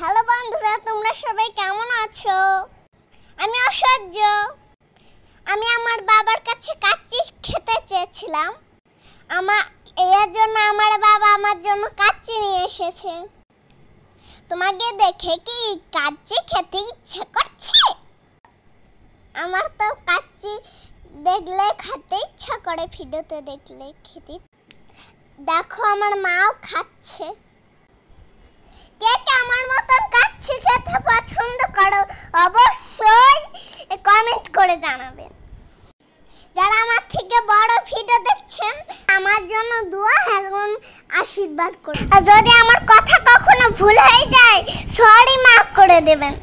hello বন্ধুরা তোমরা সবাই কেমন আছো আমি অসহ্য আমি আমার বাবার কাছে কাচ্চি খেতে চেয়েছিলাম আমার এর জন্য আমার বাবা আমার জন্য কাচ্চি নিয়ে এসেছে তোমাকে দেখে কি কাচ্চি খেতে ইচ্ছে করছে আমার তো কাচ্চি দেখলে খেতে ইচ্ছা করে ভিডিওতে দেখলে খেতে দেখো আমার মাও খাচ্ছে করে জানাবেন যারা আমার থেকে বড় ভিডিও দেখছেন আমার জন্য দোয়া এখন আশীর্বাদ করুন আর যদি আমার কথা কখনো ভুল হয়ে যায় সরি মাফ করে দেবেন